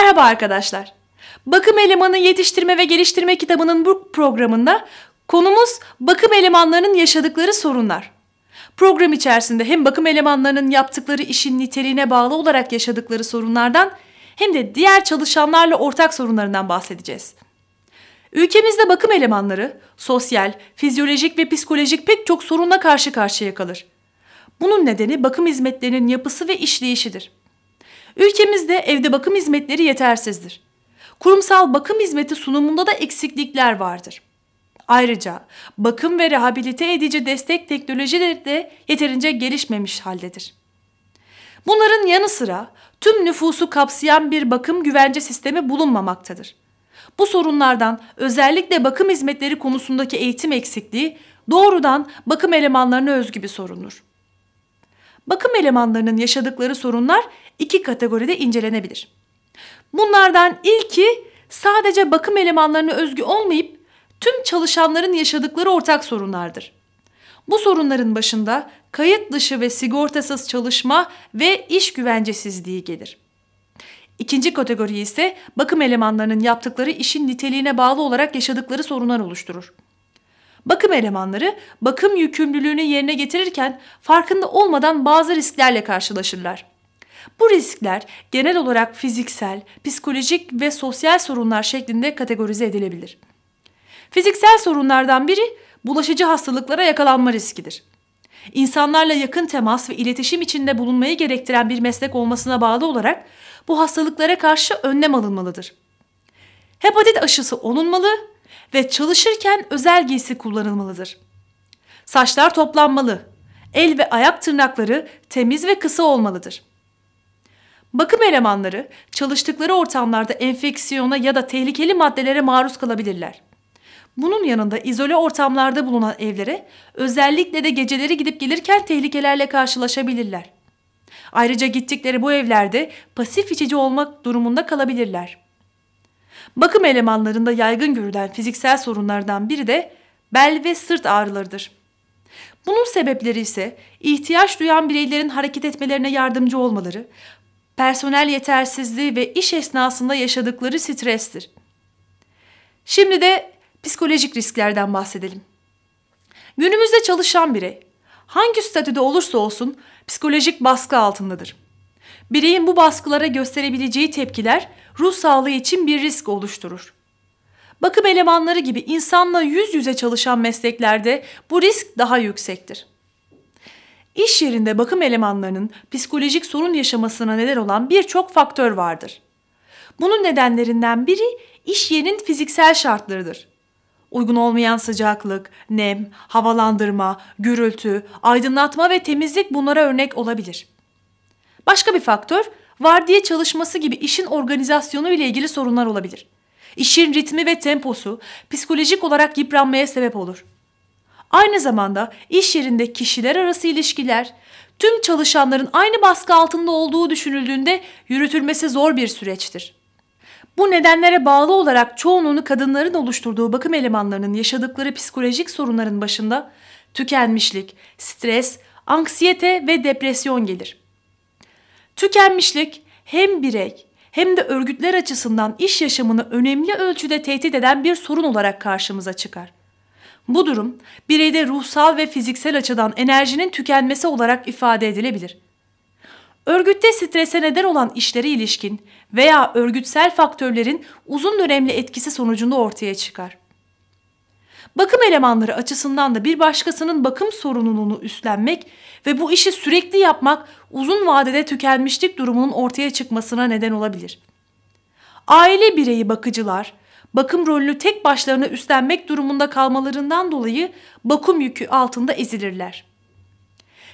Merhaba arkadaşlar. Bakım Elemanı Yetiştirme ve Geliştirme kitabının bu programında konumuz bakım elemanlarının yaşadıkları sorunlar. Program içerisinde hem bakım elemanlarının yaptıkları işin niteliğine bağlı olarak yaşadıkları sorunlardan hem de diğer çalışanlarla ortak sorunlarından bahsedeceğiz. Ülkemizde bakım elemanları sosyal, fizyolojik ve psikolojik pek çok sorunla karşı karşıya kalır. Bunun nedeni bakım hizmetlerinin yapısı ve işleyişidir. Ülkemizde evde bakım hizmetleri yetersizdir. Kurumsal bakım hizmeti sunumunda da eksiklikler vardır. Ayrıca bakım ve rehabilite edici destek teknolojileri de yeterince gelişmemiş haldedir. Bunların yanı sıra tüm nüfusu kapsayan bir bakım güvence sistemi bulunmamaktadır. Bu sorunlardan özellikle bakım hizmetleri konusundaki eğitim eksikliği doğrudan bakım elemanlarına özgü bir sorundur bakım elemanlarının yaşadıkları sorunlar iki kategoride incelenebilir. Bunlardan ilki sadece bakım elemanlarına özgü olmayıp tüm çalışanların yaşadıkları ortak sorunlardır. Bu sorunların başında kayıt dışı ve sigortasız çalışma ve iş güvencesizliği gelir. İkinci kategori ise bakım elemanlarının yaptıkları işin niteliğine bağlı olarak yaşadıkları sorunlar oluşturur. Bakım elemanları bakım yükümlülüğünü yerine getirirken farkında olmadan bazı risklerle karşılaşırlar. Bu riskler genel olarak fiziksel, psikolojik ve sosyal sorunlar şeklinde kategorize edilebilir. Fiziksel sorunlardan biri bulaşıcı hastalıklara yakalanma riskidir. İnsanlarla yakın temas ve iletişim içinde bulunmayı gerektiren bir meslek olmasına bağlı olarak bu hastalıklara karşı önlem alınmalıdır. Hepatit aşısı olunmalı ve çalışırken özel giysi kullanılmalıdır. Saçlar toplanmalı. El ve ayak tırnakları temiz ve kısa olmalıdır. Bakım elemanları çalıştıkları ortamlarda enfeksiyona ya da tehlikeli maddelere maruz kalabilirler. Bunun yanında izole ortamlarda bulunan evlere özellikle de geceleri gidip gelirken tehlikelerle karşılaşabilirler. Ayrıca gittikleri bu evlerde pasif içici olmak durumunda kalabilirler. Bakım elemanlarında yaygın görülen fiziksel sorunlardan biri de bel ve sırt ağrılarıdır. Bunun sebepleri ise ihtiyaç duyan bireylerin hareket etmelerine yardımcı olmaları, personel yetersizliği ve iş esnasında yaşadıkları strestir. Şimdi de psikolojik risklerden bahsedelim. Günümüzde çalışan birey hangi statüde olursa olsun psikolojik baskı altındadır. Bireyin bu baskılara gösterebileceği tepkiler ruh sağlığı için bir risk oluşturur. Bakım elemanları gibi insanla yüz yüze çalışan mesleklerde bu risk daha yüksektir. İş yerinde bakım elemanlarının psikolojik sorun yaşamasına neden olan birçok faktör vardır. Bunun nedenlerinden biri iş yerinin fiziksel şartlarıdır. Uygun olmayan sıcaklık, nem, havalandırma, gürültü, aydınlatma ve temizlik bunlara örnek olabilir. Başka bir faktör, vardiya çalışması gibi işin organizasyonu ile ilgili sorunlar olabilir. İşin ritmi ve temposu psikolojik olarak yıpranmaya sebep olur. Aynı zamanda iş yerinde kişiler arası ilişkiler, tüm çalışanların aynı baskı altında olduğu düşünüldüğünde yürütülmesi zor bir süreçtir. Bu nedenlere bağlı olarak çoğunluğunu kadınların oluşturduğu bakım elemanlarının yaşadıkları psikolojik sorunların başında tükenmişlik, stres, anksiyete ve depresyon gelir. Tükenmişlik hem birey hem de örgütler açısından iş yaşamını önemli ölçüde tehdit eden bir sorun olarak karşımıza çıkar. Bu durum bireyde ruhsal ve fiziksel açıdan enerjinin tükenmesi olarak ifade edilebilir. Örgütte strese neden olan işlere ilişkin veya örgütsel faktörlerin uzun dönemli etkisi sonucunda ortaya çıkar. Bakım elemanları açısından da bir başkasının bakım sorununu üstlenmek ve bu işi sürekli yapmak uzun vadede tükenmişlik durumunun ortaya çıkmasına neden olabilir. Aile bireyi bakıcılar, bakım rolünü tek başlarına üstlenmek durumunda kalmalarından dolayı bakım yükü altında ezilirler.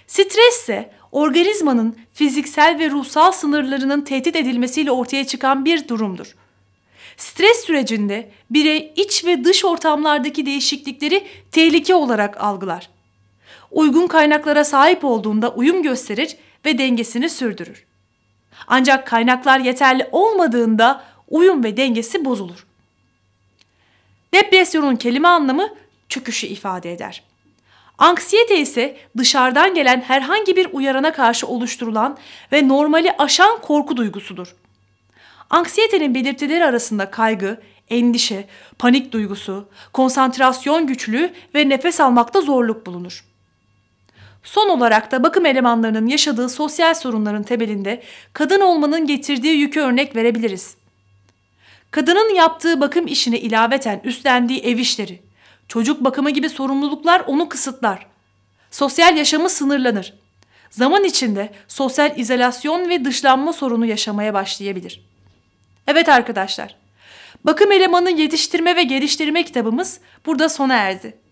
Stres ise organizmanın fiziksel ve ruhsal sınırlarının tehdit edilmesiyle ortaya çıkan bir durumdur. Stres sürecinde birey iç ve dış ortamlardaki değişiklikleri tehlike olarak algılar. Uygun kaynaklara sahip olduğunda uyum gösterir ve dengesini sürdürür. Ancak kaynaklar yeterli olmadığında uyum ve dengesi bozulur. Depresyonun kelime anlamı çöküşü ifade eder. Anksiyete ise dışarıdan gelen herhangi bir uyarana karşı oluşturulan ve normali aşan korku duygusudur. Anksiyetenin belirtileri arasında kaygı, endişe, panik duygusu, konsantrasyon güçlüğü ve nefes almakta zorluk bulunur. Son olarak da bakım elemanlarının yaşadığı sosyal sorunların temelinde kadın olmanın getirdiği yükü örnek verebiliriz. Kadının yaptığı bakım işine ilaveten üstlendiği ev işleri, çocuk bakımı gibi sorumluluklar onu kısıtlar. Sosyal yaşamı sınırlanır. Zaman içinde sosyal izolasyon ve dışlanma sorunu yaşamaya başlayabilir.'' Evet arkadaşlar, Bakım Elemanı Yetiştirme ve Geliştirme kitabımız burada sona erdi.